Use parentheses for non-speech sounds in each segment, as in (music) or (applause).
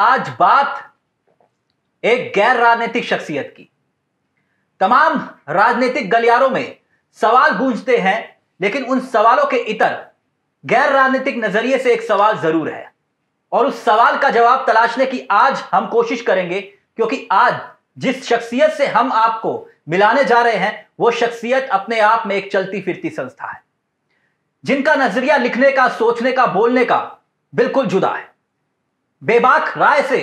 आज बात एक गैर राजनीतिक शख्सियत की तमाम राजनीतिक गलियारों में सवाल गूंजते हैं लेकिन उन सवालों के इतर गैर राजनीतिक नजरिए से एक सवाल जरूर है और उस सवाल का जवाब तलाशने की आज हम कोशिश करेंगे क्योंकि आज जिस शख्सियत से हम आपको मिलाने जा रहे हैं वो शख्सियत अपने आप में एक चलती फिरती संस्था है जिनका नजरिया लिखने का सोचने का बोलने का बिल्कुल जुदा है बेबाक राय से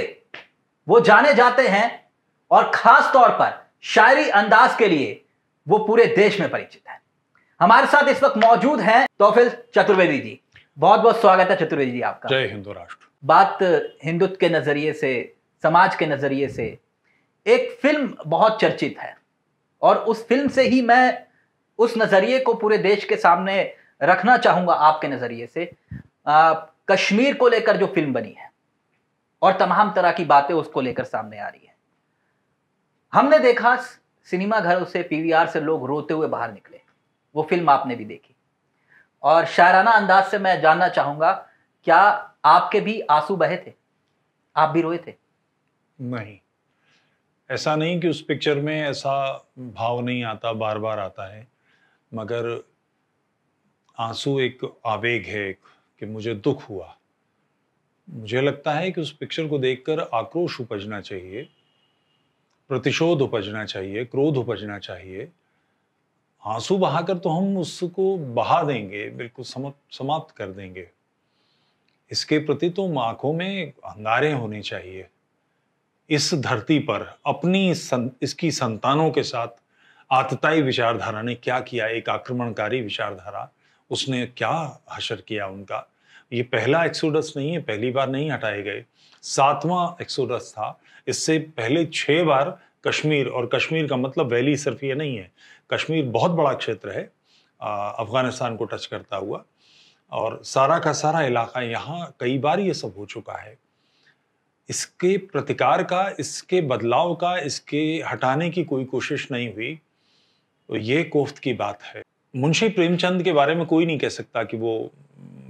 वो जाने जाते हैं और खास तौर पर शायरी अंदाज के लिए वो पूरे देश में परिचित हैं हमारे साथ इस वक्त मौजूद हैं तोफिल चतुर्वेदी जी बहुत बहुत स्वागत है चतुर्वेदी जी आपका जय हिंदू राष्ट्र बात हिंदुत्व के नजरिए से समाज के नजरिए से एक फिल्म बहुत चर्चित है और उस फिल्म से ही मैं उस नजरिए को पूरे देश के सामने रखना चाहूंगा आपके नजरिए से आ, कश्मीर को लेकर जो फिल्म बनी है और तमाम तरह की बातें उसको लेकर सामने आ रही है हमने देखा सिनेमा घरों से पीवीआर से लोग रोते हुए बाहर निकले वो फिल्म आपने भी देखी और शायराना अंदाज से मैं जानना चाहूंगा क्या आपके भी आंसू बहे थे आप भी रोए थे नहीं ऐसा नहीं कि उस पिक्चर में ऐसा भाव नहीं आता बार बार आता है मगर आंसू एक आवेग है कि मुझे दुख हुआ मुझे लगता है कि उस पिक्चर को देखकर आक्रोश उपजना चाहिए प्रतिशोध उपजना चाहिए क्रोध उपजना चाहिए आंसू बहाकर तो हम उसको बहा देंगे बिल्कुल समाप्त कर देंगे इसके प्रति तो आंखों में अंगारे होने चाहिए इस धरती पर अपनी सं, इसकी संतानों के साथ आतताई विचारधारा ने क्या किया एक आक्रमणकारी विचारधारा उसने क्या हशर किया उनका ये पहला एक्सोडस नहीं है पहली बार नहीं हटाए गए सातवां एक्सोडस था इससे पहले छः बार कश्मीर और कश्मीर का मतलब वैली सिर्फ ये नहीं है कश्मीर बहुत बड़ा क्षेत्र है अफ़गानिस्तान को टच करता हुआ और सारा का सारा इलाका यहाँ कई बार ये सब हो चुका है इसके प्रतिकार का इसके बदलाव का इसके हटाने की कोई कोशिश नहीं हुई तो ये कोफ्त की बात है मुंशी प्रेमचंद के बारे में कोई नहीं कह सकता कि वो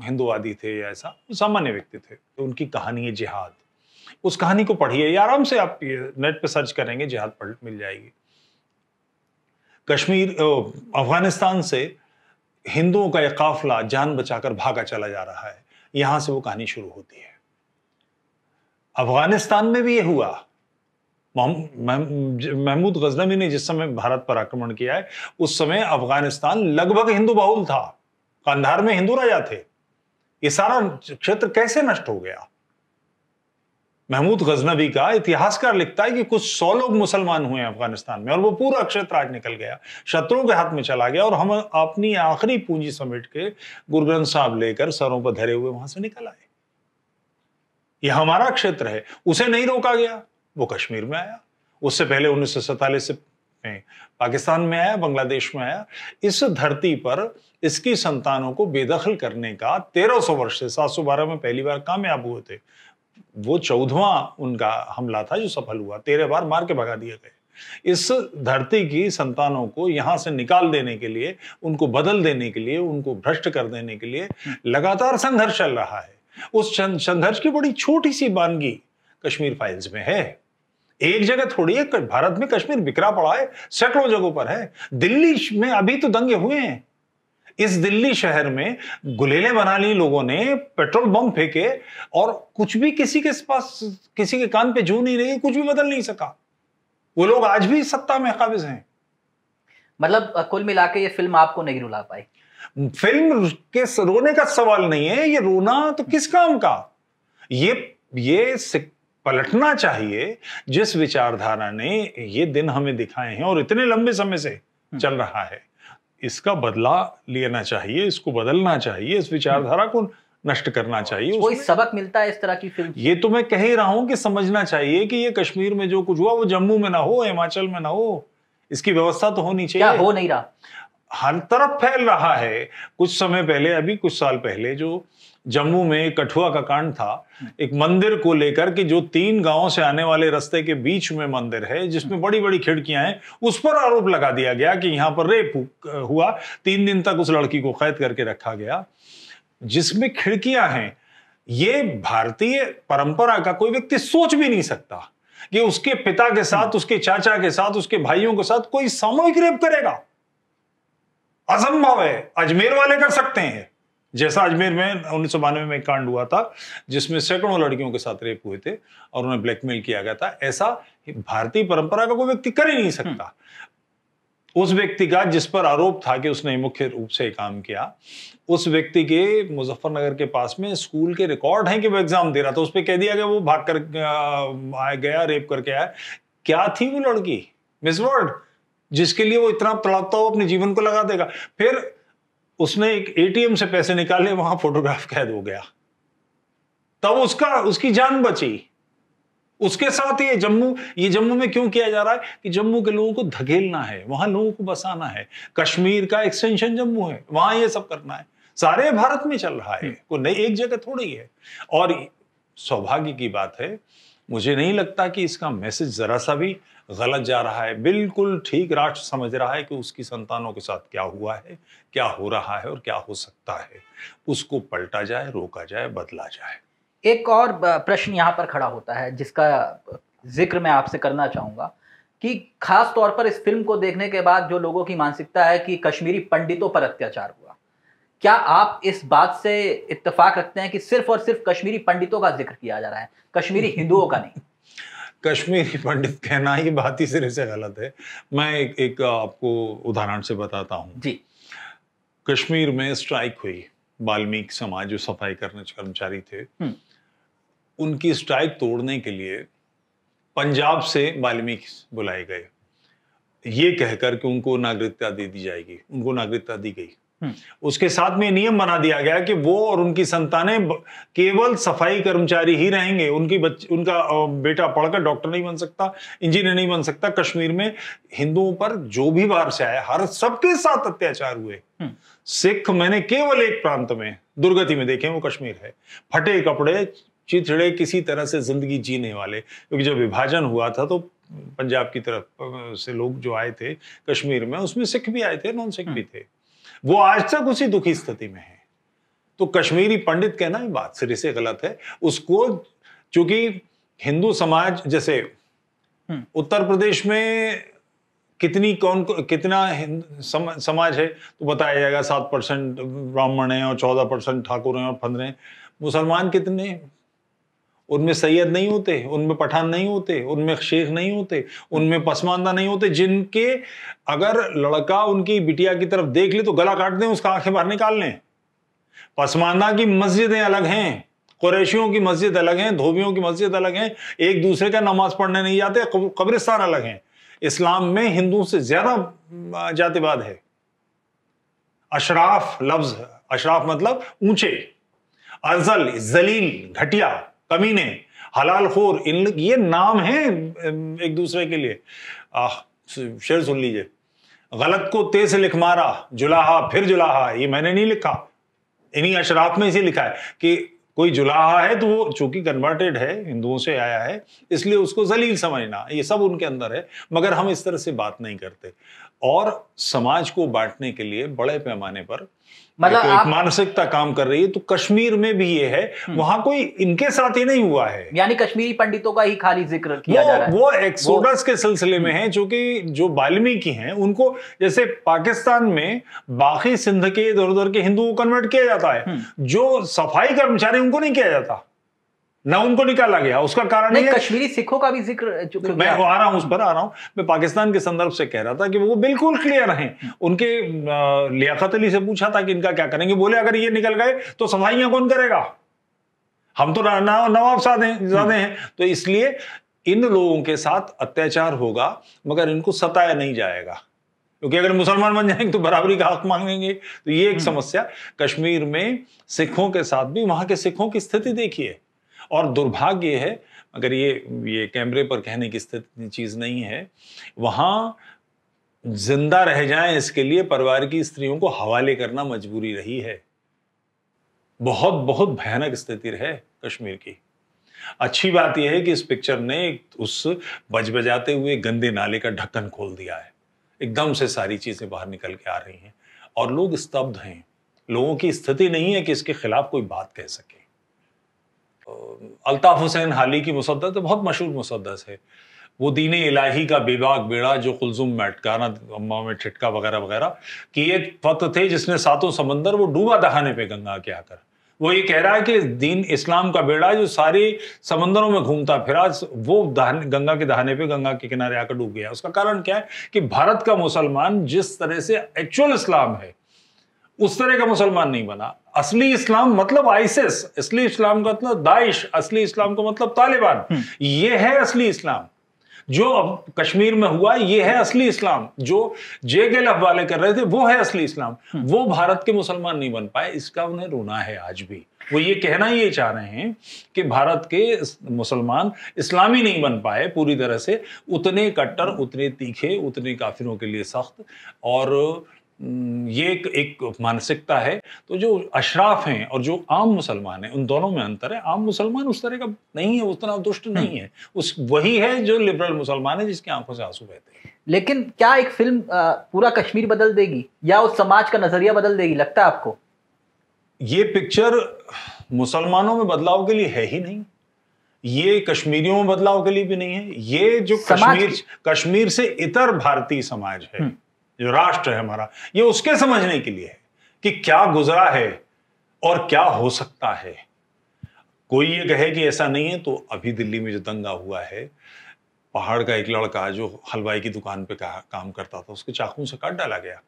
हिंदूवादी थे या ऐसा सामान्य व्यक्ति थे तो उनकी कहानी है जिहाद उस कहानी को पढ़िए या आराम से आप नेट पे सर्च करेंगे जिहाद पढ़ मिल जाएगी कश्मीर अफगानिस्तान से हिंदुओं का एक काफिला जान बचाकर भागा चला जा रहा है यहां से वो कहानी शुरू होती है अफगानिस्तान में भी ये हुआ महमूद गजनवी ने जिस समय भारत पर आक्रमण किया है उस समय अफगानिस्तान लगभग हिंदू बहुल था कंधार में हिंदू राजा थे ये सारा क्षेत्र कैसे नष्ट हो गया महमूद गजनबी का इतिहासकार लिखता है कि कुछ सौ लोग मुसलमान हुए अफगानिस्तान में और वो पूरा क्षेत्र आज निकल गया शत्रुओं के हाथ में चला गया और हम अपनी आखिरी पूंजी समेट के गुरु ग्रंथ साहब लेकर सरों पर धरे हुए वहां से निकल आए यह हमारा क्षेत्र है उसे नहीं रोका गया वो कश्मीर में आया उससे पहले उन्नीस सौ सैतालीस पाकिस्तान में आया बांग्लादेश में आया इस धरती पर इसकी संतानों को बेदखल करने का 1300 वर्ष से बारह में पहली बार कामयाब हुए थे वो चौदवा उनका हमला था जो सफल हुआ तेरह बार मार के भगा दिए गए इस धरती की संतानों को यहां से निकाल देने के लिए उनको बदल देने के लिए उनको भ्रष्ट कर देने के लिए लगातार संघर्ष चल रहा है उस संघर्ष की बड़ी छोटी सी बानगी कश्मीर फाइल्स में है एक जगह थोड़ी है भारत में कश्मीर बिखरा पड़ा है सैकड़ों जगहों पर है दिल्ली में अभी तो दंगे हुए हैं इस दिल्ली शहर में गुलेले बना ली लोगों ने पेट्रोल बम फेंके और कुछ भी किसी के पास किसी के कान पे जू नहीं रही कुछ भी बदल नहीं सका वो लोग आज भी सत्ता में काबिज हैं मतलब कुल मिला ये फिल्म आपको नहीं रुला पाई फिल्म के रोने का सवाल नहीं है ये रोना तो किस काम का ये ये पलटना चाहिए जिस विचारधारा ने ये दिन हमें दिखाए हैं और इतने लंबे समय से हम्म। चल रहा है इसका बदला लेना चाहिए इसको बदलना चाहिए इस विचारधारा को नष्ट करना चाहिए कोई सबक मिलता है इस तरह की फिल्म ये तो मैं कह ही रहा हूं कि समझना चाहिए कि ये कश्मीर में जो कुछ हुआ वो जम्मू में ना हो हिमाचल में ना हो इसकी व्यवस्था तो होनी चाहिए क्या हो नहीं रहा हर तरफ फैल रहा है कुछ समय पहले अभी कुछ साल पहले जो जम्मू में कठुआ का कांड था एक मंदिर को लेकर कि जो तीन गांवों से आने वाले रास्ते के बीच में मंदिर है जिसमें हम्म। बड़ी बड़ी खिड़कियां हैं उस पर आरोप लगा दिया गया कि यहां पर रेप हुआ तीन दिन तक उस लड़की को कैद करके रखा गया जिसमें खिड़कियां हैं ये भारतीय परंपरा का कोई व्यक्ति सोच भी नहीं सकता कि उसके पिता के साथ हम्म। उसके चाचा के साथ उसके भाइयों के साथ कोई सामूहिक रेप करेगा असंभव है अजमेर वाले कर सकते हैं जैसा अजमेर में उन्नीस में एक कांड हुआ था जिसमें सैकड़ों लड़कियों के साथ रेप हुए थे और उन्हें ब्लैकमेल किया गया था ऐसा भारतीय परंपरा का कोई व्यक्ति कर ही नहीं सकता हम्म। उस व्यक्ति का जिस पर आरोप था कि उसने मुख्य रूप से काम किया उस व्यक्ति के मुजफ्फरनगर के पास में स्कूल के रिकॉर्ड हैं कि वो एग्जाम दे रहा था उस पर कह दिया गया वो भाग कर आ गया रेप करके आया क्या थी वो लड़की मिस वर्ल्ड जिसके लिए वो इतना तड़पता हो अपने जीवन को लगा देगा फिर उसने एक एटीएम से पैसे निकाले वहां फोटोग्राफ कैद हो गया तब उसका उसकी जान बची उसके साथ ये जम्मू ये जम्मू में क्यों किया जा रहा है कि जम्मू के लोगों को धकेलना है वहां लोगों को बसाना है कश्मीर का एक्सटेंशन जम्मू है वहां ये सब करना है सारे भारत में चल रहा है को नहीं एक जगह थोड़ी है और सौभाग्य की बात है मुझे नहीं लगता कि इसका मैसेज जरा सा भी गलत जा रहा है बिल्कुल ठीक राष्ट्र समझ रहा है कि उसकी संतानों के साथ क्या हुआ है क्या हो रहा है और क्या हो सकता है उसको पलटा जाए रोका जाए बदला जाए एक और प्रश्न यहाँ पर खड़ा होता है जिसका जिक्र मैं आपसे करना चाहूँगा कि खास तौर पर इस फिल्म को देखने के बाद जो लोगों की मानसिकता है कि कश्मीरी पंडितों पर अत्याचार हुआ क्या आप इस बात से इत्तेफाक रखते हैं कि सिर्फ और सिर्फ कश्मीरी पंडितों का जिक्र किया जा रहा है कश्मीरी हिंदुओं का नहीं कश्मीरी (laughs) पंडित कहना ही बात ही सिरे से गलत है मैं एक, एक आपको उदाहरण से बताता हूँ जी कश्मीर में स्ट्राइक हुई बाल्मीकि समाज जो सफाई करने कर्मचारी थे हम्म। उनकी स्ट्राइक तोड़ने के लिए पंजाब से बाल्मीकि बुलाए गए ये कहकर कि उनको नागरिकता दे दी जाएगी उनको नागरिकता दी गई हम्म। उसके साथ में नियम बना दिया गया कि वो और उनकी संतानें केवल सफाई कर्मचारी ही रहेंगे उनकी बच्च, उनका बेटा पढ़कर डॉक्टर नहीं बन सकता इंजीनियर नहीं बन सकता कश्मीर में हिंदुओं पर जो भी बार से आया हर सबके साथ अत्याचार हुए हम्म। सिख मैंने केवल एक प्रांत में दुर्गति में देखे वो कश्मीर है फटे कपड़े चिथड़े किसी तरह से जिंदगी जीने वाले क्योंकि जब विभाजन हुआ था तो पंजाब की तरफ से लोग जो आए थे कश्मीर में उसमें सिख भी आए थे नॉन सिख हम्म। भी थे वो आज तक उसी दुखी स्थिति में है तो कश्मीरी पंडित कहना ही बात सिरे से गलत है उसको चूंकि हिंदू समाज जैसे हम्म। उत्तर प्रदेश में कितनी कौन कितना सम, समाज है तो बताया जाएगा सात परसेंट ब्राह्मण है और चौदह परसेंट ठाकुर हैं और पंद्रह मुसलमान कितने उनमें सैयद नहीं होते उनमें पठान नहीं होते उनमें शेख नहीं होते उनमें पसमानदा नहीं होते जिनके अगर लड़का उनकी बिटिया की तरफ देख ले तो गला काट दें उसका आंखें बाहर निकाल लें पसमानदा की मस्जिदें अलग हैं कुरैशियों की मस्जिद अलग हैं धोबियों की मस्जिद अलग हैं एक दूसरे का नमाज पढ़ने नहीं जाते कब्रिस्तान अलग हैं इस्लाम में हिंदुओं से ज़्यादा जातिवाद है अशराफ लफ्ज़ अशराफ मतलब ऊंचे अजल जलील घटिया कमीने हलाल खोर इन ये नाम हैं एक दूसरे के लिए आह शेर सुन लीजिए गलत को ते से लिख मारा जुलाहा फिर जुलाहा ये मैंने नहीं लिखा इन्हीं अशरात में इसे लिखा है कि कोई जुलाहा है तो वो चूंकि कन्वर्टेड है हिंदुओं से आया है इसलिए उसको जलील समझना ये सब उनके अंदर है मगर हम इस तरह से बात नहीं करते और समाज को बांटने के लिए बड़े पैमाने पर मतलब तो एक मानसिकता काम कर रही है तो कश्मीर में भी ये है हम्म। वहां कोई इनके साथ ही नहीं हुआ है यानी कश्मीरी पंडितों का ही खाली जिक्र किया जा रहा है वो एक्सोडस के सिलसिले में हम्म। है जो कि जो वाल्मीकि हैं उनको जैसे पाकिस्तान में बाकी सिंध के इधर उधर के हिंदुओं को कन्वर्ट किया जाता है हम्म। जो सफाई कर्मचारी उनको नहीं किया जाता ना उनको निकाला गया उसका कारण नहीं कश्मीरी सिखों का भी जिक्र मैं आ रहा हूं उस पर आ रहा हूं मैं पाकिस्तान के संदर्भ से कह रहा था कि वो बिल्कुल क्लियर हैं उनके लियाकत अली से पूछा था कि इनका क्या करेंगे बोले अगर ये निकल गए तो सफाइयां कौन करेगा हम तो नवाब साधे हैं तो इसलिए इन लोगों के साथ अत्याचार होगा मगर इनको सताया नहीं जाएगा क्योंकि अगर मुसलमान बन जाएंगे तो बराबरी का हक मांगेंगे तो ये एक हम्म। समस्या कश्मीर में सिखों के साथ भी वहां के सिखों की स्थिति देखिए और दुर्भाग्य है अगर ये ये कैमरे पर कहने की स्थिति चीज़ नहीं है वहाँ जिंदा रह जाएं इसके लिए परिवार की स्त्रियों को हवाले करना मजबूरी रही है बहुत बहुत भयानक स्थिति है कश्मीर की अच्छी बात यह है कि इस पिक्चर ने उस बज बजाते हुए गंदे नाले का ढक्कन खोल दिया है एकदम से सारी चीज़ें बाहर निकल के आ रही हैं और लोग स्तब्ध हैं लोगों की स्थिति नहीं है कि इसके खिलाफ कोई बात कह सके अल्ताफ़ हुसैन हाली की मुसदत तो बहुत मशहूर मुसदस है वो दीन इलाही का बेबाक बेड़ा जो कुलजुम में अटकाना अम्मा में ठिटका वगैरह वगैरह कि एक वक्त थे जिसने सातों समंदर वो डूबा दहाने पे गंगा के आकर वो ये कह रहा है कि दीन इस्लाम का बेड़ा जो सारे समंदरों में घूमता फिरा वो गंगा के दहाने पे गंगा के किनारे आकर डूब गया उसका कारण क्या है कि भारत का मुसलमान जिस तरह से एक्चुअल इस्लाम है उस तरह का मुसलमान नहीं बना असली इस्लाम मतलब आइसिस असली इस्लाम का मतलब दाइश असली इस्लाम का मतलब तालिबान हम्म। ये है असली इस्लाम जो अब कश्मीर में हुआ ये है असली इस्लाम जो जे के लफ वाले कर रहे थे वो है असली इस्लाम हम्म। वो भारत के मुसलमान नहीं बन पाए इसका उन्हें रोना है आज भी वो ये कहना ये चाह रहे हैं कि भारत के मुसलमान इस्लामी नहीं बन पाए पूरी तरह से उतने कट्टर उतने तीखे उतने काफिरों के लिए सख्त और हम्म, ये एक, एक मानसिकता है तो जो अशराफ हैं और जो आम मुसलमान हैं उन दोनों में अंतर है आम मुसलमान उस तरह का नहीं है उतना दुष्ट हम्म। नहीं है उस वही है जो लिबरल मुसलमान है जिसकी आंखों से आंसू बहते हैं लेकिन क्या एक फिल्म पूरा कश्मीर बदल देगी या उस समाज का नजरिया बदल देगी लगता है आपको ये पिक्चर मुसलमानों में बदलाव के लिए है ही नहीं ये कश्मीरियों में बदलाव के लिए भी नहीं है ये जो कश्मीर कश्मीर से इतर भारतीय समाज है हम्म। जो राष्ट्र है हमारा ये उसके समझने के लिए है कि क्या गुजरा है और क्या हो सकता है कोई ये कहे कि ऐसा नहीं है तो अभी दिल्ली में जो दंगा हुआ है पहाड़ का एक लड़का जो हलवाई की दुकान पे का, काम करता था उसके चाकू से काट डाला गया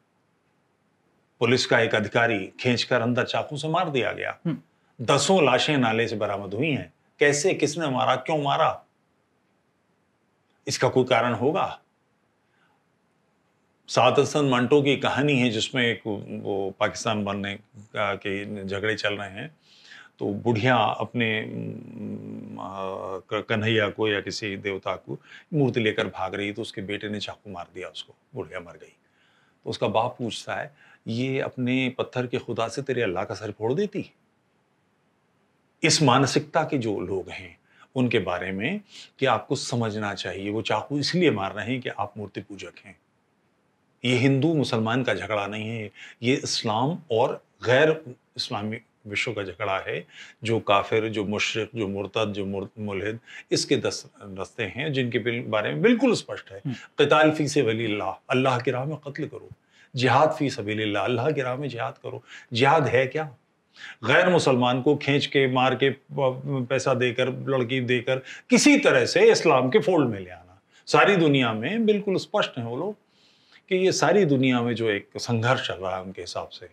पुलिस का एक अधिकारी खींचकर अंदर चाकू से मार दिया गया हम्म। दसों लाशें नाले से बरामद हुई हैं कैसे किसने मारा क्यों मारा इसका कोई कारण होगा सात हसन मंटो की कहानी है जिसमें एक वो पाकिस्तान बनने के झगड़े चल रहे हैं तो बुढ़िया अपने कन्हैया को या किसी देवता को मूर्ति लेकर भाग रही तो उसके बेटे ने चाकू मार दिया उसको बुढ़िया मर गई तो उसका बाप पूछता है ये अपने पत्थर के खुदा से तेरे अल्लाह का सर फोड़ देती इस मानसिकता के जो लोग हैं उनके बारे में कि आपको समझना चाहिए वो चाकू इसलिए मार रहे हैं कि आप मूर्ति पूजक हैं ये हिंदू मुसलमान का झगड़ा नहीं है ये इस्लाम और गैर इस्लामी विश्व का झगड़ा है जो काफिर जो मुशरक जो मुर्तद जो मुलहद इसके दस रस्ते हैं जिनके बारे में बिल्कुल स्पष्ट है हम्म। कताल फी से वली अल्लाह के राह में कत्ल करो जिहाद फी सबील अल्लाह के राह में जिहाद करो जिहाद है क्या गैर मुसलमान को खींच के मार के पैसा देकर लड़की देकर किसी तरह से इस्लाम के फोल्ड में ले आना सारी दुनिया में बिल्कुल स्पष्ट है वो लोग कि ये सारी दुनिया में जो एक संघर्ष चल रहा है उनके हिसाब से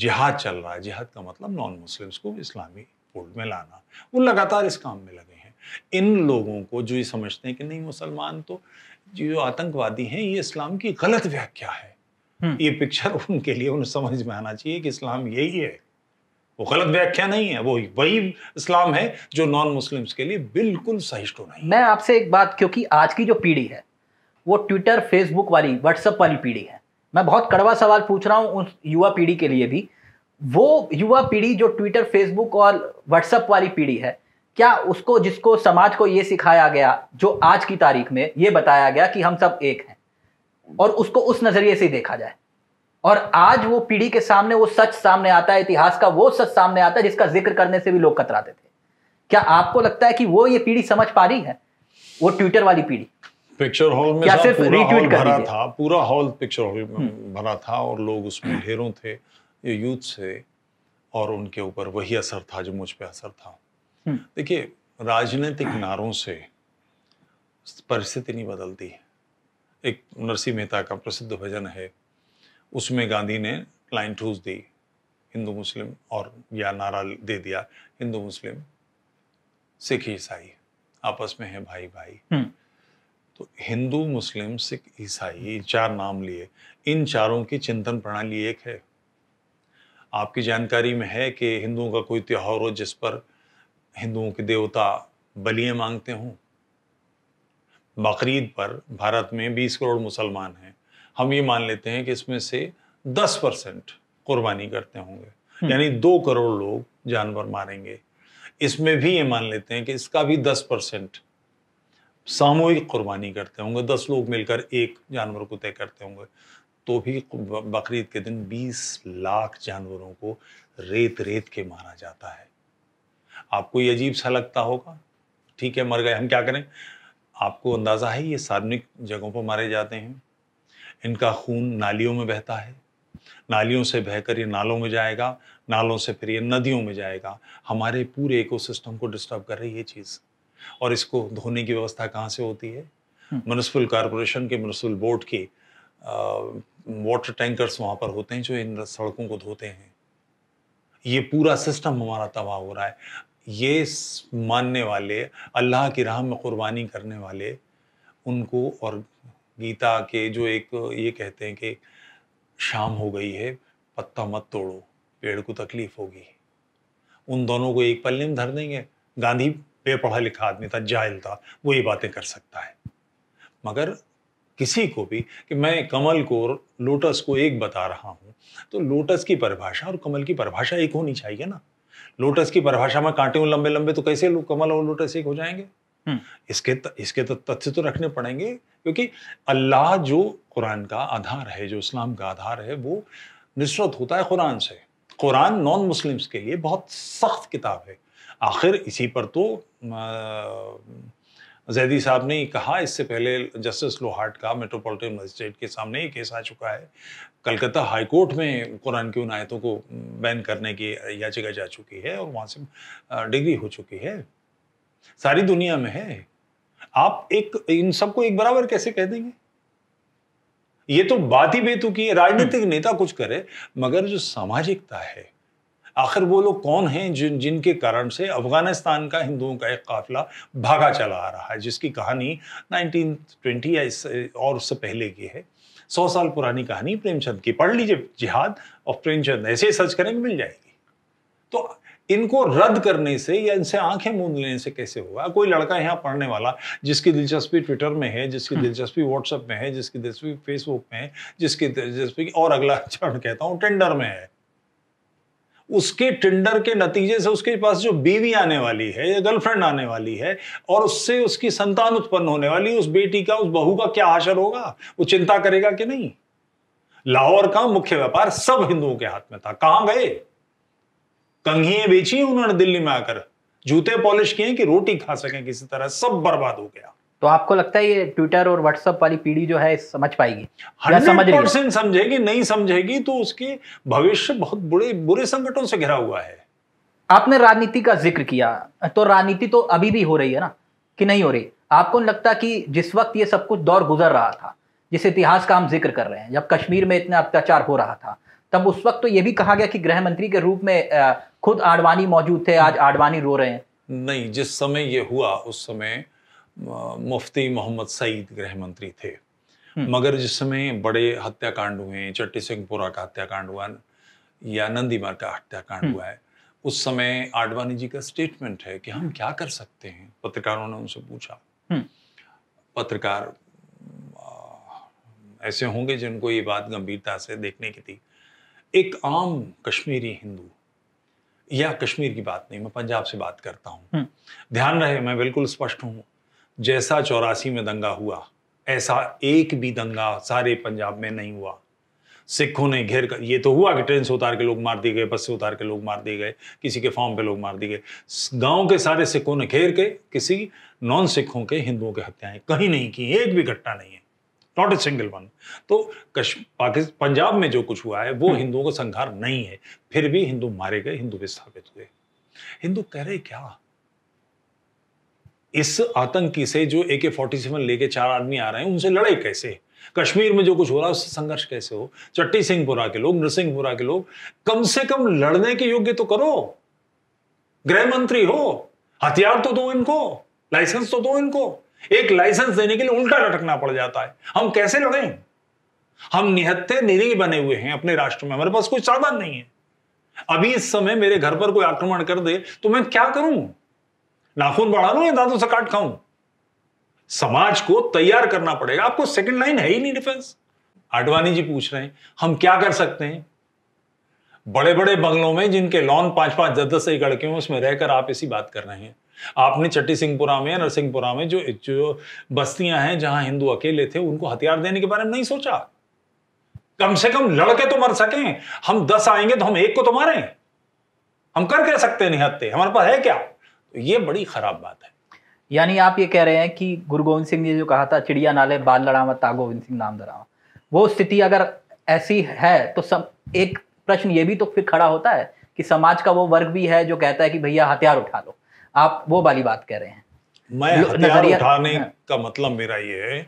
जिहाद चल रहा है जिहाद का मतलब नॉन मुस्लिम्स को इस्लामी फोल्ड में लाना वो लगातार इस काम में लगे हैं इन लोगों को जो ये समझते हैं कि नहीं मुसलमान तो जो आतंकवादी हैं ये इस्लाम की गलत व्याख्या है हम्म। ये पिक्चर (laughs) उनके लिए उन्हें समझ में आना चाहिए कि इस्लाम यही है वो गलत व्याख्या नहीं है वो वही इस्लाम है जो नॉन मुस्लिम्स के लिए बिल्कुल सहिष्णु नहीं मैं आपसे एक बात क्योंकि आज की जो पीढ़ी है वो ट्विटर फेसबुक वाली व्हाट्सअप वाली पीढ़ी है मैं बहुत कड़वा सवाल पूछ रहा हूँ उस युवा पीढ़ी के लिए भी वो युवा पीढ़ी जो ट्विटर फेसबुक और व्हाट्सअप वाली पीढ़ी है क्या उसको जिसको समाज को ये सिखाया गया जो आज की तारीख में ये बताया गया कि हम सब एक हैं और उसको उस नज़रिए से देखा जाए और आज वो पीढ़ी के सामने वो सच सामने आता है इतिहास का वो सच सामने आता है जिसका जिक्र करने से भी लोग कतराते थे क्या आपको लगता है कि वो ये पीढ़ी समझ पा रही है वो ट्विटर वाली पीढ़ी पिक्चर हॉल में था, पूरा हॉल भरा था पूरा हॉल पिक्चर हॉल में हम्म। भरा था और लोग उसमें हम्म। ढेरों थे ये यूथ से और उनके ऊपर वही असर था जो मुझ पर असर था हम्म। देखिए राजनीतिक नारों से परिस्थिति नहीं बदलती एक नरसिंह मेहता का प्रसिद्ध भजन है उसमें गांधी ने लाइन ठूस दी हिंदू मुस्लिम और या नारा दे दिया हिंदू मुस्लिम सिख ईसाई आपस में है भाई भाई तो हिंदू मुस्लिम सिख ईसाई चार नाम लिए इन चारों की चिंतन प्रणाली एक है आपकी जानकारी में है कि हिंदुओं का कोई त्यौहार हो जिस पर हिंदुओं के देवता बलियाँ मांगते हों बकरीद पर भारत में 20 करोड़ मुसलमान हैं हम ये मान लेते हैं कि इसमें से 10 परसेंट कुर्बानी करते होंगे हम्म। यानी दो करोड़ लोग जानवर मारेंगे इसमें भी ये मान लेते हैं कि इसका भी 10 परसेंट सामूहिक कुर्बानी करते होंगे दस लोग मिलकर एक जानवर को तय करते होंगे तो भी बकरीद के दिन बीस लाख जानवरों को रेत रेत के मारा जाता है आपको ये अजीब सा लगता होगा ठीक है मर गए हम क्या करें आपको अंदाज़ा है ये सार्वजनिक जगहों पर मारे जाते हैं इनका खून नालियों में बहता है नालियों से बहकर ये नालों में जाएगा नालों से फिर ये नदियों में जाएगा हमारे पूरे इकोसिस्टम को डिस्टर्ब कर रही है ये चीज़ और इसको धोने की व्यवस्था कहाँ से होती है म्यूनसिपल हम्म। कॉरपोरेशन के म्यूनसिपल बोर्ड के वाटर टैंकर्स वहाँ पर होते हैं जो इन सड़कों को धोते हैं ये पूरा सिस्टम हमारा तबाह हो रहा है ये मानने वाले अल्लाह की राह में कुर्बानी करने वाले उनको और गीता के जो एक ये कहते हैं कि शाम हो गई है पत्ता मत तोड़ो पेड़ को तकलीफ होगी उन दोनों को एक पल्ले में धर देंगे गांधी बेपढ़ा पढ़ा लिखा आदमी था जाहिल था वो ये बातें कर सकता है मगर किसी को भी कि मैं कमल को लोटस को एक बता रहा हूँ तो लोटस की परिभाषा और कमल की परिभाषा एक होनी चाहिए ना लोटस की परिभाषा में कांटे लंबे लंबे तो कैसे कमल और लोटस एक हो जाएंगे हम्म। इसके त, इसके तो तथ्य तो रखने पड़ेंगे क्योंकि अल्लाह जो कुरान का आधार है जो इस्लाम का आधार है वो निस्बत होता है कुरान से कुरान नॉन मुस्लिम्स के लिए बहुत सख्त किताब है आखिर इसी पर तो जैदी साहब ने कहा इससे पहले जस्टिस लोहाट का मेट्रोपॉलिटन मजिस्ट्रेट के सामने ये केस आ चुका है कलकत्ता हाई कोर्ट में कुरान की उन आयतों को बैन करने की याचिका जा चुकी है और वहाँ से डिग्री हो चुकी है सारी दुनिया में है आप एक इन सबको एक बराबर कैसे कह देंगे ये तो बात ही बेतुकी है राजनीतिक नेता कुछ करे मगर जो सामाजिकता है आखिर वो लोग कौन हैं जिन जिनके कारण से अफगानिस्तान का हिंदुओं का एक काफिला भागा चला आ रहा है जिसकी कहानी नाइनटीन ट्वेंटी या इस और उससे पहले की है सौ साल पुरानी कहानी प्रेमचंद की पढ़ लीजिए जिहाद और प्रेमचंद ऐसे ही सर्च करेंगे मिल जाएगी तो इनको रद्द करने से या इनसे आंखें मूंद लेने से कैसे होगा कोई लड़का यहाँ पढ़ने वाला जिसकी दिलचस्पी ट्विटर में है जिसकी हम्म। दिलचस्पी व्हाट्सएप में है जिसकी दिलचस्पी फेसबुक में है जिसकी दिलचस्पी और अगला (laughs) चरण कहता हूँ टेंडर में है उसके टेंडर के नतीजे से उसके पास जो बीवी आने वाली है या गर्लफ्रेंड आने वाली है और उससे उसकी संतान उत्पन्न होने वाली उस बेटी का उस बहू का क्या आशर होगा वो चिंता करेगा कि नहीं लाहौर का मुख्य व्यापार सब हिंदुओं के हाथ में था कहां गए कंघिए बेची उन्होंने दिल्ली में आकर जूते पॉलिश किए कि रोटी खा सकें किसी तरह सब बर्बाद हो गया तो आपको लगता है ये ट्विटर और व्हाट्सएप वाली पीढ़ी जो है समझ पाएगी हंड्रेड परसेंट समझेगी नहीं समझेगी तो उसके भविष्य बहुत बुरे बुरे संकटों से घिरा हुआ है आपने राजनीति का जिक्र किया तो राजनीति तो अभी भी हो रही है ना कि नहीं हो रही आपको लगता कि जिस वक्त ये सब कुछ दौर गुजर रहा था जिस इतिहास का हम जिक्र कर रहे हैं जब कश्मीर में इतना अत्याचार हो रहा था तब उस वक्त तो ये भी कहा गया कि गृह मंत्री के रूप में खुद आडवाणी मौजूद थे आज आडवाणी रो रहे हैं नहीं जिस समय ये हुआ उस समय मुफ्ती मोहम्मद सईद गृह मंत्री थे हम्म। मगर जिस समय बड़े हत्याकांड हुए चट्टी सिंहपुरा का हत्याकांड हुआ या नंदीमार का हत्याकांड हम्म। हुआ है उस समय आडवाणी जी का स्टेटमेंट है कि हम क्या कर सकते हैं पत्रकारों ने उनसे पूछा हम्म। पत्रकार ऐसे होंगे जिनको ये बात गंभीरता से देखने की थी एक आम कश्मीरी हिंदू या कश्मीर की बात नहीं मैं पंजाब से बात करता हूँ ध्यान रहे मैं बिल्कुल स्पष्ट हूँ जैसा चौरासी में दंगा हुआ ऐसा एक भी दंगा सारे पंजाब में नहीं हुआ सिखों ने घेर कर ये तो हुआ कि ट्रेन से उतार के लोग मार दिए गए बस से उतार के लोग मार दिए गए किसी के फॉर्म पे लोग मार दिए गए गांव के सारे सिखों ने घेर के किसी नॉन सिखों के हिंदुओं के हत्याएं कहीं नहीं की एक भी घटना नहीं है नॉट ए सिंगल वन तो कश पाकिस्तान पंजाब में जो कुछ हुआ है वो हम्म। हिंदुओं का संघार नहीं है फिर भी हिंदू मारे गए हिंदू विस्थापित हुए हिंदू कह रहे क्या इस आतंकी से जो ए के फोर्टी सेवन लेके चार आदमी आ रहे हैं उनसे लड़े कैसे कश्मीर में जो कुछ हो रहा है उससे संघर्ष कैसे हो चट्टी सिंहपुरा के लोग नरसिंहपुरा के लोग कम से कम लड़ने के योग्य तो करो गृह मंत्री हो हथियार तो दो इनको लाइसेंस तो दो इनको एक लाइसेंस देने के लिए उल्टा लटकना पड़ जाता है हम कैसे लड़े हम निहत्ते निरी बने हुए हैं अपने राष्ट्र में हमारे पास कोई साधन नहीं है अभी इस समय मेरे घर पर कोई आक्रमण कर दे तो मैं क्या करूं नाखून बढ़ा लू या दांतों से काट खाऊं समाज को तैयार करना पड़ेगा आपको सेकंड लाइन है ही नहीं डिफेंस आडवाणी जी पूछ रहे हैं हम क्या कर सकते हैं बड़े बड़े बंगलों में जिनके लॉन पांच पांच दस दस एकड़ के हैं उसमें रहकर आप इसी बात कर रहे हैं आपने चट्टी सिंहपुरा में नरसिंहपुरा में जो जो बस्तियां हैं जहां हिंदू अकेले थे उनको हथियार देने के बारे में नहीं सोचा कम से कम लड़के तो मर सके हम दस आएंगे तो हम एक को तो मारें हम कर कह सकते निहत्ते हमारे पास है क्या ये बड़ी खराब बात है यानी आप ये कह रहे हैं कि गुरु गोविंद सिंह ने जो कहा था चिड़िया नाले बाल लड़ावा ता गोविंद सिंह नाम धरावा वो स्थिति अगर ऐसी है तो सब एक प्रश्न ये भी तो फिर खड़ा होता है कि समाज का वो वर्ग भी है जो कहता है कि भैया हथियार उठा लो आप वो वाली बात कह रहे हैं मैं हथियार उठाने हाँ। का मतलब मेरा ये है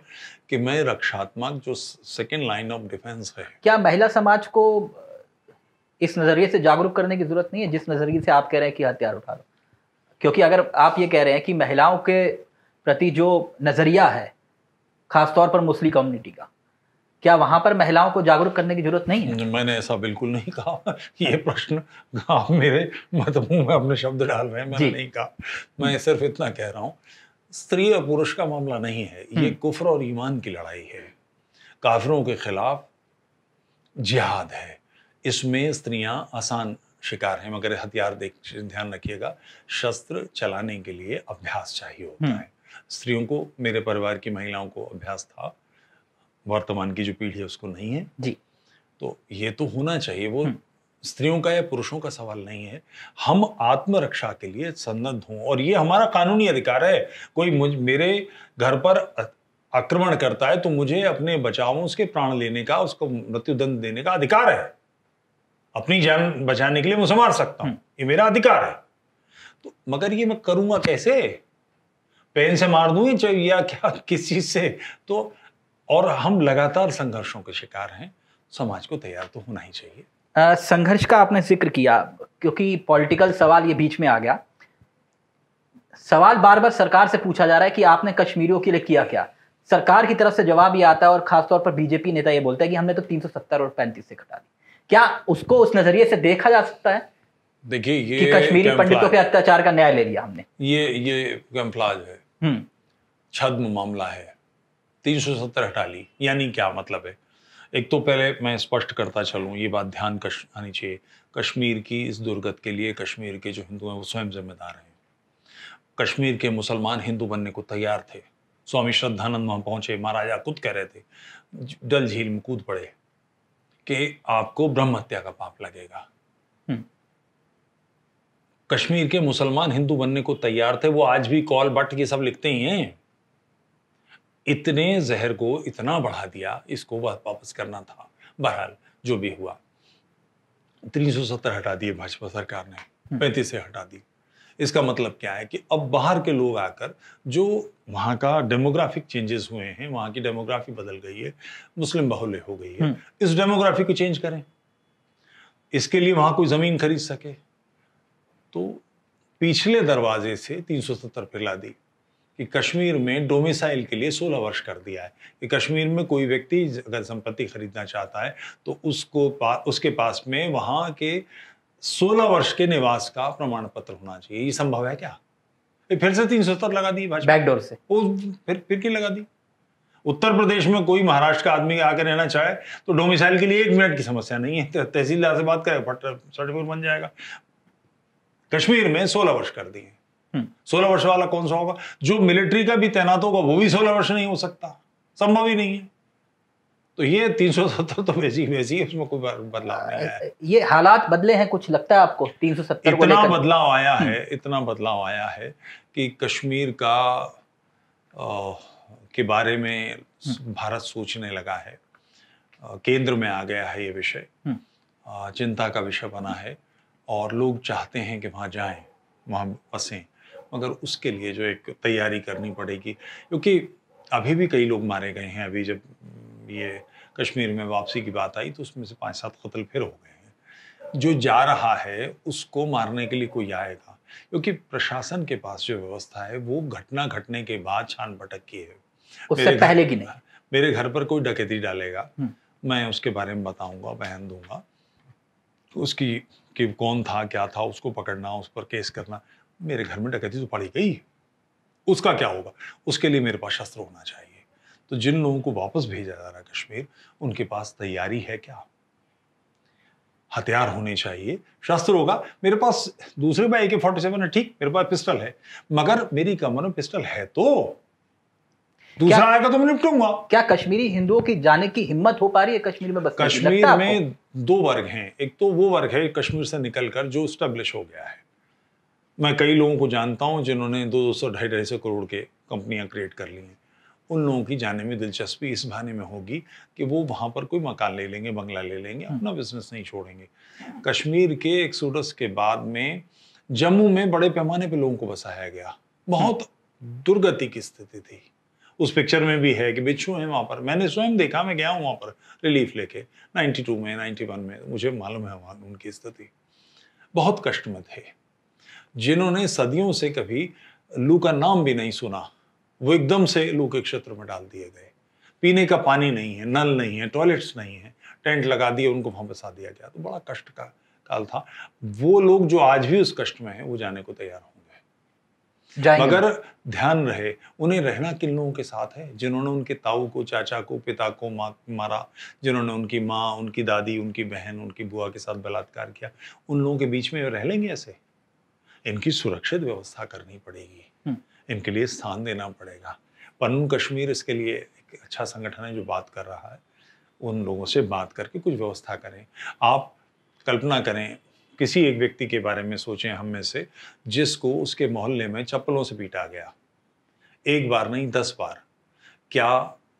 कि मैं रक्षात्मक जो सेकेंड लाइन ऑफ डिफेंस है क्या महिला समाज को इस नजरिए से जागरूक करने की जरूरत नहीं है जिस नजरिए से आप कह रहे हैं कि हथियार उठा लो क्योंकि अगर आप ये कह रहे हैं कि महिलाओं के प्रति जो नज़रिया है खासतौर पर मुस्लिम कम्युनिटी का क्या वहाँ पर महिलाओं को जागरूक करने की जरूरत नहीं है मैंने ऐसा बिल्कुल नहीं कहा ये प्रश्न आप मेरे मतमूह में अपने शब्द डाल रहे हैं मैंने नहीं कहा मैं सिर्फ इतना कह रहा हूँ स्त्री और पुरुष का मामला नहीं है ये हम्म। कुफर और ईमान की लड़ाई है काफिरों के खिलाफ जिहाद है इसमें स्त्रियां आसान शिकार है मगर हथियार देख ध्यान रखिएगा शस्त्र चलाने के लिए अभ्यास चाहिए होता हम्म। है स्त्रियों को मेरे परिवार की महिलाओं को अभ्यास था वर्तमान की जो पीढ़ी है उसको नहीं है जी तो ये तो होना चाहिए वो हम्म। स्त्रियों का या पुरुषों का सवाल नहीं है हम आत्मरक्षा के लिए सन्नद्ध हों और ये हमारा कानूनी अधिकार है कोई मुझ मेरे घर पर आक्रमण करता है तो मुझे अपने बचावों उसके प्राण लेने का उसको मृत्युदंड देने का अधिकार है अपनी जान बचाने के लिए मुझे मार सकता हूं हम्म। ये मेरा अधिकार है तो मगर ये मैं करूंगा कैसे पेन से मार दू या क्या (laughs) किस चीज़ से तो और हम लगातार संघर्षों के शिकार हैं समाज को तैयार तो होना ही चाहिए संघर्ष का आपने जिक्र किया क्योंकि पॉलिटिकल सवाल ये बीच में आ गया सवाल बार बार सरकार से पूछा जा रहा है कि आपने कश्मीरियों के लिए किया क्या सरकार की तरफ से जवाब ये आता है और खासतौर पर बीजेपी नेता ये बोलता है कि हमने तो तीन सौ सत्तर और पैंतीस से घटा दी क्या उसको उस नजरिए से देखा जा सकता है देखिए ये कि कश्मीरी पंडितों के अत्याचार का न्याय ले लिया हमने ये ये कैम्फलाज है हम्म। छद्म मामला है तीन सौ सत्तर हटा ली यानी क्या मतलब है एक तो पहले मैं स्पष्ट करता चलूं ये बात ध्यान कश आनी चाहिए कश्मीर की इस दुर्गत के लिए कश्मीर के जो हिंदू हैं वो स्वयं जिम्मेदार हैं कश्मीर के मुसलमान हिंदू बनने को तैयार थे स्वामी श्रद्धानंद वहाँ पहुँचे महाराजा खुद कह रहे थे डल झील में कूद पड़े कि आपको ब्रह्म हत्या का पाप लगेगा हम्म। कश्मीर के मुसलमान हिंदू बनने को तैयार थे वो आज भी कॉल बट ये सब लिखते ही हैं इतने जहर को इतना बढ़ा दिया इसको वापस करना था बहरहाल जो भी हुआ तीन सौ सत्तर हटा दिए भाजपा सरकार ने हम्म। पैंतीस से हटा दी इसका मतलब क्या है कि अब बाहर के लोग आकर जो वहाँ का डेमोग्राफिक चेंजेस हुए हैं वहाँ की डेमोग्राफी बदल गई है मुस्लिम बहुल्य हो गई है हम्म। इस डेमोग्राफी को चेंज करें इसके लिए वहाँ कोई ज़मीन खरीद सके तो पिछले दरवाजे से 370 फैला दी कि कश्मीर में डोमिसाइल के लिए 16 वर्ष कर दिया है कि कश्मीर में कोई व्यक्ति अगर संपत्ति खरीदना चाहता है तो उसको पा, उसके पास में वहाँ के सोलह वर्ष के निवास का प्रमाण पत्र होना चाहिए ये संभव है क्या फिर से तीन सत्तर लगा दी भाजपा बैकडोर से वो फिर फिर क्यों लगा दी उत्तर प्रदेश में कोई महाराष्ट्र का आदमी आकर रहना चाहे तो डोमिसाइल के लिए एक मिनट की समस्या नहीं है तहसीलदार से बात करें फट सर्टिफिकेट बन जाएगा कश्मीर में सोलह वर्ष कर दिए हम्म। सोलह वर्ष वाला कौन सा होगा जो मिलिट्री का भी तैनात होगा वो भी सोलह वर्ष नहीं हो सकता संभव ही नहीं है तो ये तीन सौ सत्तर तो वैसी वैसी है उसमें कोई बदलाव नहीं आया ये हालात बदले हैं कुछ लगता है आपको तीन सौ सत्तर इतना बदलाव आया हम्म। है इतना बदलाव आया है कि कश्मीर का आ, के बारे में हम्म। भारत सोचने लगा है केंद्र में आ गया है ये विषय हम्म। चिंता का विषय बना है और लोग चाहते हैं कि वहाँ जाएं वहाँ बसें मगर उसके लिए जो एक तैयारी करनी पड़ेगी क्योंकि अभी भी कई लोग मारे गए हैं अभी जब ये कश्मीर में वापसी की बात आई तो उसमें से पाँच सात कत्ल फिर हो गए हैं जो जा रहा है उसको मारने के लिए कोई आएगा क्योंकि प्रशासन के पास जो व्यवस्था है वो घटना घटने के बाद छान भटक की है उससे पहले की नहीं मेरे घर पर कोई डकैती डालेगा हम्म। मैं उसके बारे में बताऊंगा बहन दूंगा उसकी कि कौन था क्या था उसको पकड़ना उस पर केस करना मेरे घर में डकैती तो पड़ी गई उसका क्या होगा उसके लिए मेरे पास शस्त्र होना चाहिए तो जिन लोगों को वापस भेजा जा रहा है कश्मीर उनके पास तैयारी है क्या हथियार होने चाहिए शस्त्र होगा मेरे पास दूसरे में ए के फोर्टी सेवन है ठीक मेरे पास पिस्टल है मगर मेरी कमर में पिस्टल है तो दूसरा आएगा तो मैं निपटूंगा क्या कश्मीरी हिंदुओं की जाने की हिम्मत हो पा रही है कश्मीर में बस कश्मीर में दो वर्ग हैं एक तो वो वर्ग है कश्मीर से निकलकर जो स्टेब्लिश हो गया है मैं कई लोगों को जानता हूं जिन्होंने दो दो सौ ढाई ढाई सौ करोड़ के कंपनियां क्रिएट कर ली हैं उन लोगों की जाने में दिलचस्पी इस बहाने में होगी कि वो वहाँ पर कोई मकान ले लेंगे बंगला ले लेंगे हम्म। अपना बिजनेस नहीं छोड़ेंगे हम्म। कश्मीर के एक्सोडस के बाद में जम्मू में बड़े पैमाने पर लोगों को बसाया गया बहुत हम्म। दुर्गति की स्थिति थी उस पिक्चर में भी है कि बिच्छू है वहाँ पर मैंने स्वयं देखा मैं गया हूँ वहाँ पर रिलीफ लेके 92 में 91 में मुझे मालूम है वहाँ उनकी स्थिति बहुत कष्ट है जिन्होंने सदियों से कभी लू का नाम भी नहीं सुना वो एकदम से लू के क्षेत्र में डाल दिए गए पीने का पानी नहीं है नल नहीं है टॉयलेट्स नहीं है टेंट लगा दिए उनको वहाँ बसा दिया गया तो बड़ा कष्ट का काल था वो लोग जो आज भी उस कष्ट में हैं वो जाने को तैयार होंगे मगर ध्यान रहे उन्हें रहना किन लोगों के साथ है जिन्होंने उनके ताऊ को चाचा को पिता को मा मारा जिन्होंने उनकी माँ उनकी दादी उनकी बहन उनकी बुआ के साथ बलात्कार किया उन लोगों के बीच में रह लेंगे ऐसे इनकी सुरक्षित व्यवस्था करनी पड़ेगी हम्म। इनके लिए स्थान देना पड़ेगा पन कश्मीर इसके लिए एक अच्छा संगठन है जो बात कर रहा है उन लोगों से बात करके कुछ व्यवस्था करें आप कल्पना करें किसी एक व्यक्ति के बारे में सोचें हम में से जिसको उसके मोहल्ले में चप्पलों से पीटा गया एक बार नहीं दस बार क्या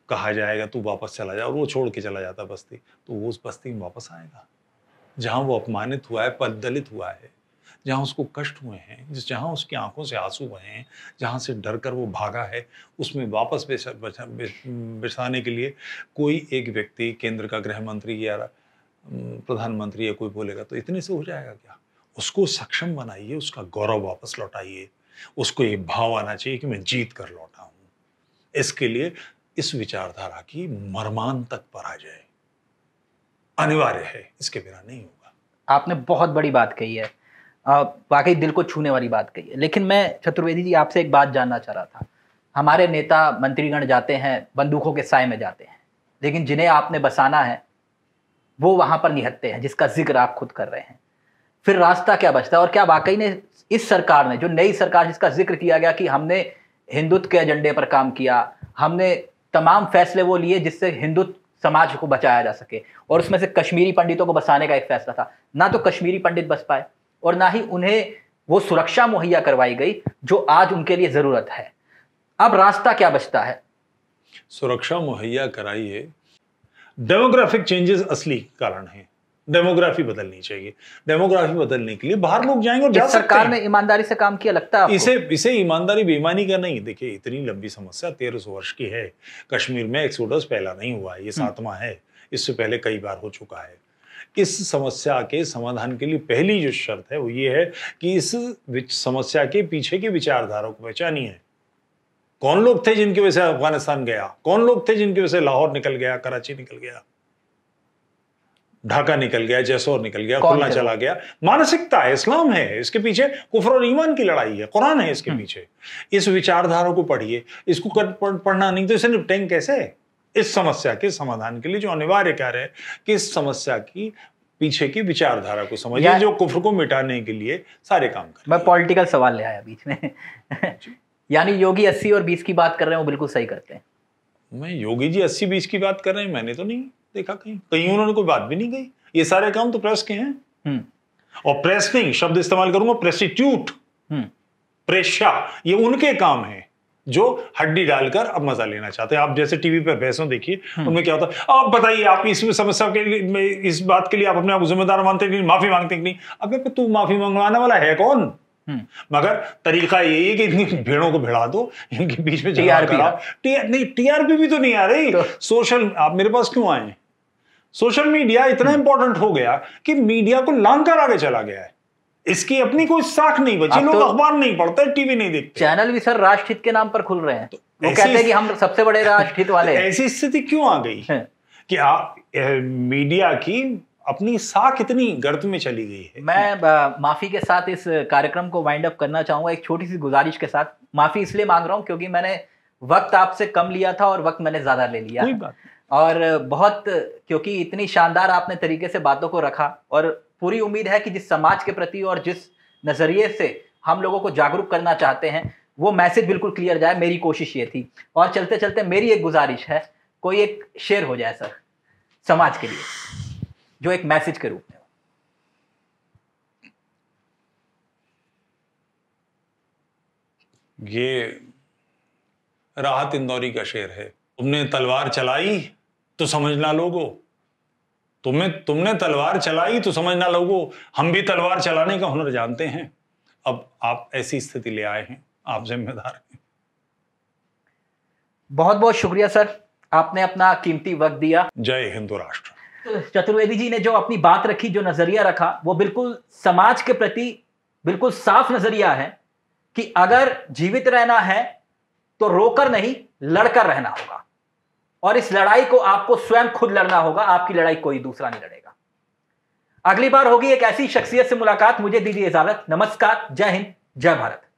कहा जाएगा तू वापस चला जा और वो छोड़ के चला जाता बस्ती तो वो उस बस्ती में वापस आएगा जहाँ वो अपमानित हुआ है पद दलित हुआ है जहाँ उसको कष्ट हुए हैं जिस जहाँ उसकी आंखों से आंसू हुए हैं जहाँ से डर कर वो भागा है उसमें वापस बिसाने के लिए कोई एक व्यक्ति केंद्र का गृह मंत्री या प्रधानमंत्री या कोई बोलेगा तो इतने से हो जाएगा क्या उसको सक्षम बनाइए उसका गौरव वापस लौटाइए उसको ये भाव आना चाहिए कि मैं जीत कर लौटा हूँ इसके लिए इस विचारधारा की मरमान तक पर आ जाए अनिवार्य है इसके बिना नहीं होगा आपने बहुत बड़ी बात कही है वाकई दिल को छूने वाली बात कही है लेकिन मैं चतुर्वेदी जी आपसे एक बात जानना चाह रहा था हमारे नेता मंत्रीगण जाते हैं बंदूकों के साय में जाते हैं लेकिन जिन्हें आपने बसाना है वो वहाँ पर निहत्ते हैं जिसका जिक्र आप खुद कर रहे हैं फिर रास्ता क्या बचता है और क्या वाकई ने इस सरकार ने जो नई सरकार जिसका जिक्र किया गया कि हमने हिंदुत्व के एजेंडे पर काम किया हमने तमाम फैसले वो लिए जिससे हिंदुत्व समाज को बचाया जा सके और उसमें से कश्मीरी पंडितों को बसाने का एक फैसला था ना तो कश्मीरी पंडित बस पाए और ना ही उन्हें वो सुरक्षा मुहैया करवाई गई जो आज उनके लिए ज़रूरत है अब रास्ता क्या बचता है सुरक्षा मुहैया कराइए डेमोग्राफिक चेंजेस असली कारण है डेमोग्राफी बदलनी चाहिए डेमोग्राफी बदलने के लिए बाहर लोग जाएंगे और जा सरकार ने ईमानदारी से काम किया लगता है इसे इसे ईमानदारी बेईमानी का नहीं देखिए इतनी लंबी समस्या तेरह सौ वर्ष की है कश्मीर में एक्सोडस पहला नहीं हुआ ये हम्म। सातवां है इससे पहले कई बार हो चुका है इस समस्या के समाधान के लिए पहली जो शर्त है वो ये है कि इस समस्या के पीछे की विचारधारा को पहचानी है कौन लोग थे जिनकी वजह से अफगानिस्तान गया कौन लोग थे जिनकी वजह से लाहौर निकल गया कराची निकल गया ढाका निकल गया जैसोर निकल गया खुलना चला गया मानसिकता है इस्लाम है इसके पीछे कुफर और ईमान की लड़ाई है कुरान है इसके हम्म। पीछे इस विचारधारा को पढ़िए इसको पढ़ना नहीं तो इसे निपटेंगे कैसे इस समस्या के समाधान के लिए जो अनिवार्य कार्य है कि इस समस्या की पीछे की विचारधारा को समझिए जो कुफर को मिटाने के लिए सारे काम कर मैं पॉलिटिकल सवाल ले आया बीच में (laughs) यानी योगी अस्सी और बीस की बात कर रहे हैं वो बिल्कुल सही करते हैं मैं योगी जी अस्सी बीस की बात कर रहे हैं मैंने तो नहीं देखा कहीं कहीं उन्होंने कोई बात भी नहीं कही ये सारे काम तो प्रेस के हैं हम्म। और प्रेस नहीं शब्द इस्तेमाल करूंगा प्रेस्टिट्यूट हम्म। प्रेशा ये उनके काम है जो हड्डी डालकर अब मजा लेना चाहते हैं आप जैसे टीवी पर भैंसों देखिए हम्म। उनमें क्या होता है आप बताइए आप इस समस्या के लिए इस बात के लिए आप अपने आप जिम्मेदार मानते हैं माफी मांगते हैं कि नहीं अब तू माफी मंगवाने वाला है कौन हम्म। मगर तरीका यही है कि इतनी भेड़ों को भिड़ा दो इनके बीच में टीआरपी हाँ। नहीं टीआरपी भी तो नहीं आ रही तो सोशल आप मेरे पास क्यों आए सोशल मीडिया इतना इंपॉर्टेंट हम्म। हो गया कि मीडिया को लांग कर आगे चला गया है इसकी अपनी कोई साख नहीं बची लोग तो अखबार नहीं पढ़ते टीवी नहीं देखते चैनल भी सर राष्ट्रहित के नाम पर खुल रहे हैं तो वो कहते हैं कि हम सबसे बड़े राष्ट्रहित तो वाले ऐसी स्थिति क्यों आ गई हाँ। कि आ, ए, मीडिया की अपनी साख इतनी गर्त में चली गई है मैं माफी के साथ इस कार्यक्रम को वाइंड अप करना चाहूंगा एक छोटी सी गुजारिश के साथ माफी इसलिए मांग रहा हूँ क्योंकि मैंने वक्त आपसे कम लिया था और वक्त मैंने ज्यादा ले लिया और बहुत क्योंकि इतनी शानदार आपने तरीके से बातों को रखा और पूरी उम्मीद है कि जिस समाज के प्रति और जिस नज़रिए से हम लोगों को जागरूक करना चाहते हैं वो मैसेज बिल्कुल क्लियर जाए मेरी कोशिश ये थी और चलते चलते मेरी एक गुजारिश है कोई एक शेयर हो जाए सर समाज के लिए जो एक मैसेज के रूप में ये राहत इंदौरी का शेर है तुमने तलवार चलाई तो समझना लोगों तुम्हें तुमने तलवार चलाई तो समझना लोगो हम भी तलवार चलाने का हुनर जानते हैं अब आप ऐसी स्थिति ले आए हैं आप जिम्मेदार हैं बहुत बहुत शुक्रिया सर आपने अपना कीमती वक्त दिया जय हिंदू राष्ट्र तो चतुर्वेदी जी ने जो अपनी बात रखी जो नजरिया रखा वो बिल्कुल समाज के प्रति बिल्कुल साफ नजरिया है कि अगर जीवित रहना है तो रोकर नहीं लड़कर रहना होगा और इस लड़ाई को आपको स्वयं खुद लड़ना होगा आपकी लड़ाई कोई दूसरा नहीं लड़ेगा अगली बार होगी एक ऐसी शख्सियत से मुलाकात मुझे दीजिए इजाजत नमस्कार जय हिंद जय भारत